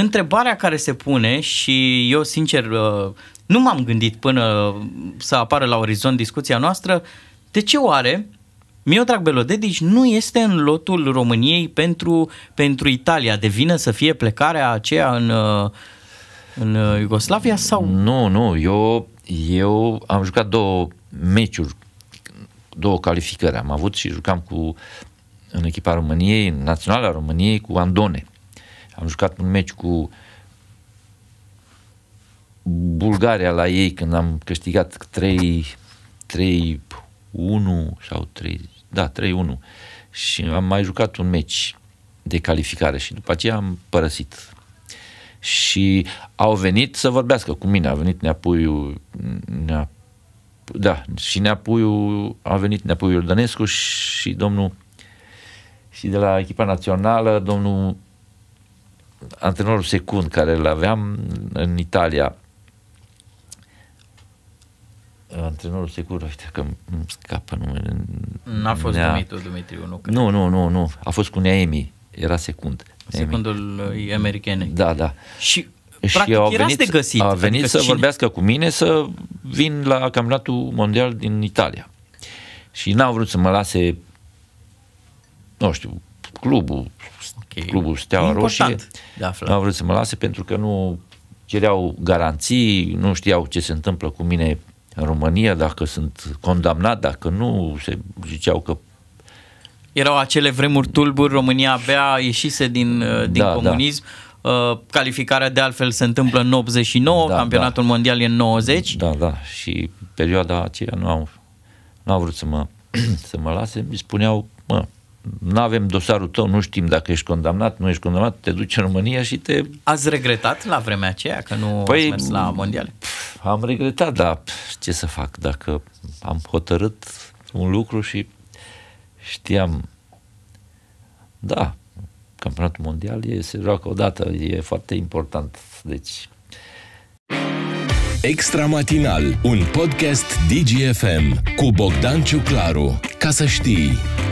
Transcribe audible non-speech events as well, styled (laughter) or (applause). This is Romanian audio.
întrebarea care se pune și eu sincer uh, nu m-am gândit până să apară la orizont discuția noastră, de ce oare Miodrag Belodedic nu este în lotul României pentru, pentru Italia? De vină să fie plecarea aceea în, uh, în uh, Iugoslavia? sau? Nu, nu, eu, eu am jucat două meciuri, două calificări. Am avut și jucam cu în echipa României, în Naționala României, cu Andone. Am jucat un meci cu Bulgaria la ei când am câștigat 3 3 1 sau 3 da, 3-1 și am mai jucat un meci de calificare și după aceea am părăsit. Și au venit să vorbească cu mine, a venit Neapuiu, Nea, da, și Neapuiu, a venit Neapuiu Iordănescu și domnul și de la echipa națională, domnul antrenorul secund care îl aveam în Italia, antrenorul secund, uite că îmi scapă numele. N-a fost Nea... Dumitru Dumitriu, nu cred. Nu, nu, nu, nu. A fost cu Neemi. Era secund. Secundul uh, americane Da, da. Și și au venit, de găsit, a venit adică să cine? vorbească cu mine să vin la campionatul mondial din Italia. Și n-au vrut să mă lase, nu știu, clubul, okay. clubul Steaua Roșie n-a vrut să mă lase pentru că nu cereau garanții, nu știau ce se întâmplă cu mine în România, dacă sunt condamnat, dacă nu, se ziceau că erau acele vremuri tulburi, România abia ieșise din, uh, din da, da. comunism. Da. Calificarea de altfel se întâmplă în 89, da, campionatul da. mondial e în 90. Da, da, și perioada aceea nu au, nu au vrut să mă, (clears throat) să mă lase, mi spuneau, mă, nu avem dosarul tău, nu știm dacă ești condamnat, nu ești condamnat, te duci în România și te... Ați regretat la vremea aceea că nu păi, ați mers la mondiale? Am regretat, dar ce să fac dacă am hotărât un lucru și știam, da, campionatul mondial e, se joacă odată, e foarte important, deci... Extra matinal, un podcast DGFM cu Bogdan Ciuclaru. Ca să știi...